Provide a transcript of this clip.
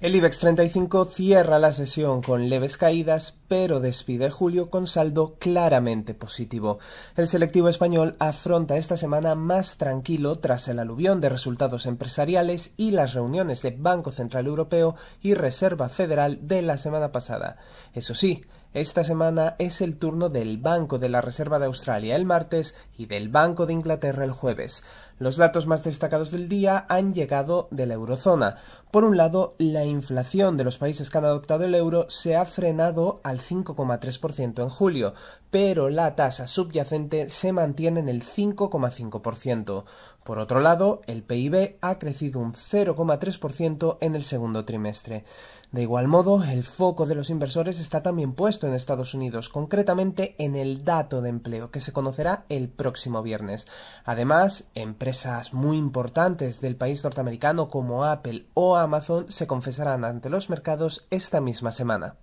El IBEX 35 cierra la sesión con leves caídas, pero despide julio con saldo claramente positivo. El selectivo español afronta esta semana más tranquilo tras el aluvión de resultados empresariales y las reuniones de Banco Central Europeo y Reserva Federal de la semana pasada. Eso sí, esta semana es el turno del Banco de la Reserva de Australia el martes y del Banco de Inglaterra el jueves. Los datos más destacados del día han llegado de la eurozona. Por un lado, la inflación de los países que han adoptado el euro se ha frenado al 5,3% en julio, pero la tasa subyacente se mantiene en el 5,5%. Por otro lado, el PIB ha crecido un 0,3% en el segundo trimestre. De igual modo, el foco de los inversores está también puesto en Estados Unidos, concretamente en el dato de empleo, que se conocerá el próximo viernes. Además, empresas muy importantes del país norteamericano como Apple o Amazon se confesarán ante los mercados esta misma semana.